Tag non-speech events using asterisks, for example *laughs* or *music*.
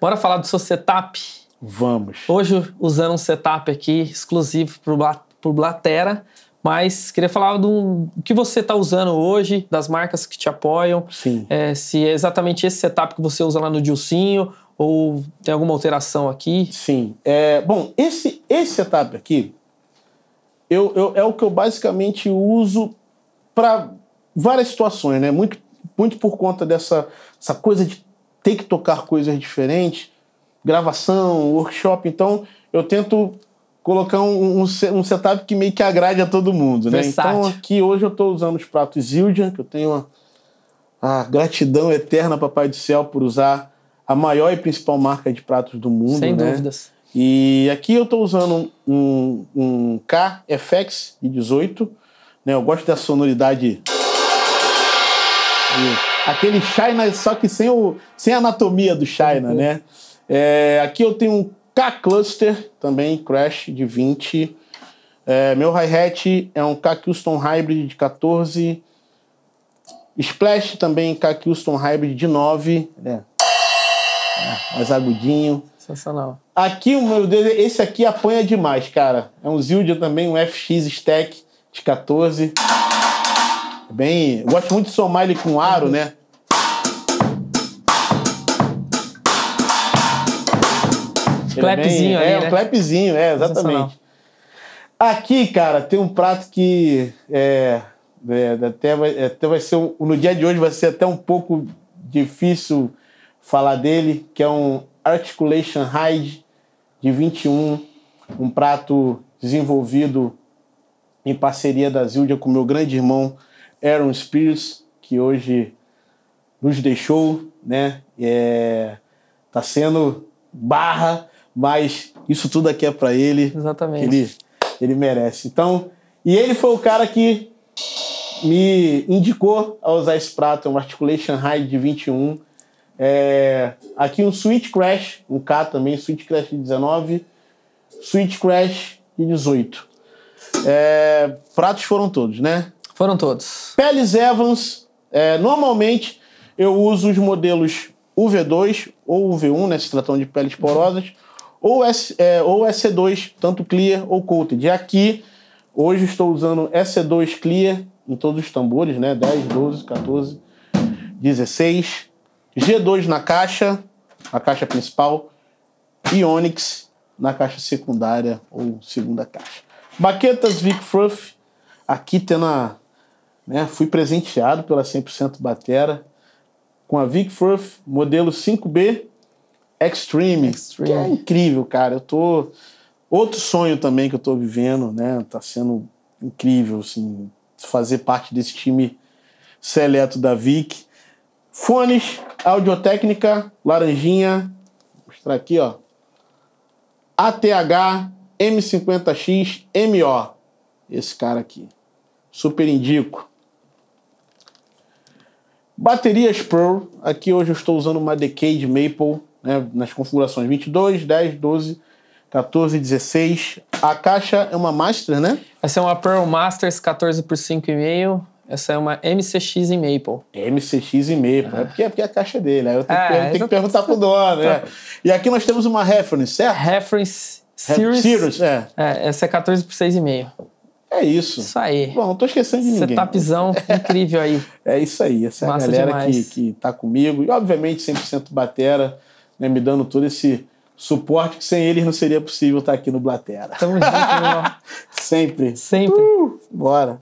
Bora falar do seu setup? Vamos. Hoje usando um setup aqui exclusivo para o Blatera, mas queria falar do que você está usando hoje, das marcas que te apoiam. Sim. É, se é exatamente esse setup que você usa lá no Dilcinho ou tem alguma alteração aqui. Sim. É, bom, esse, esse setup aqui eu, eu é o que eu basicamente uso para várias situações, né? Muito, muito por conta dessa essa coisa de ter que tocar coisas diferentes, gravação, workshop. Então, eu tento colocar um, um, um setup que meio que agrade a todo mundo, né? Versátil. Então, aqui hoje eu estou usando os pratos Zildjian, que eu tenho a gratidão eterna, Papai do Céu, por usar a maior e principal marca de pratos do mundo. Sem né? dúvidas. E aqui eu estou usando um, um FX de 18. Né? Eu gosto da sonoridade. E aquele China, só que sem, o, sem a anatomia do China, uhum. né? É, aqui eu tenho um K-Cluster, também Crash de 20. É, meu hi-hat é um K-Custom Hybrid de 14. Splash também K-Custom Hybrid de 9. É. é. mais agudinho. Sensacional. Aqui, meu Deus, esse aqui apanha demais, cara. É um Zildjian também, um FX Stack de 14. Bem, gosto muito de somar ele com aro, uhum. né? clapzinho é bem, ali, É, né? um clapzinho, é, exatamente. Aqui, cara, tem um prato que é, é, até, vai, até vai ser, um, no dia de hoje vai ser até um pouco difícil falar dele, que é um Articulation Hide de 21, um prato desenvolvido em parceria da Zildia com meu grande irmão Aaron Spears, que hoje nos deixou, né? É, tá sendo barra, mas isso tudo aqui é para ele. Exatamente. Ele, ele merece. Então, e ele foi o cara que me indicou a usar esse prato, é um Articulation High de 21. É, aqui um Sweet Crash, um K também, Sweet Crash de 19, Sweet Crash de 18. É, pratos foram todos, né? Foram todos. Peles Evans, é, normalmente eu uso os modelos UV2 ou UV1, né, se tratando de peles porosas, ou, S, é, ou EC2, tanto clear ou coated. E aqui, hoje estou usando EC2 clear em todos os tambores, né? 10, 12, 14, 16. G2 na caixa, a caixa principal. E Onyx na caixa secundária ou segunda caixa. Baquetas Vic Fruff, aqui tendo a... Né, fui presenteado pela 100% Batera com a Vic Firth modelo 5B Extreme, Extreme, que é incrível, cara. Eu tô. Outro sonho também que eu tô vivendo, né? Tá sendo incrível, assim, fazer parte desse time seleto da Vic. Fones, audiotécnica, laranjinha. Vou mostrar aqui, ó. ATH M50X MO. Esse cara aqui. Super indico. Baterias Pro. Aqui hoje eu estou usando uma Decade Maple né, nas configurações 22, 10, 12, 14, 16. A caixa é uma Master, né? Essa é uma Pearl Masters 14 por 5,5. Essa é uma MCX e Maple. MCX e Maple, ah. é, porque, é porque a caixa é dele, aí eu tenho, ah, que, eu tenho que é, perguntar pro dono. né? *laughs* E aqui nós temos uma reference, certo? Reference Series. Series é. é. Essa é 14 por 6,5. É isso. Isso aí. Bom, não tô esquecendo de ninguém. Setupzão *laughs* é. incrível aí. É isso aí. Essa é a galera que, que tá comigo. E, obviamente, 100% batera né, me dando todo esse suporte que sem eles não seria possível estar aqui no Blatera. Tamo junto, meu *laughs* Sempre. Sempre. Uh, bora.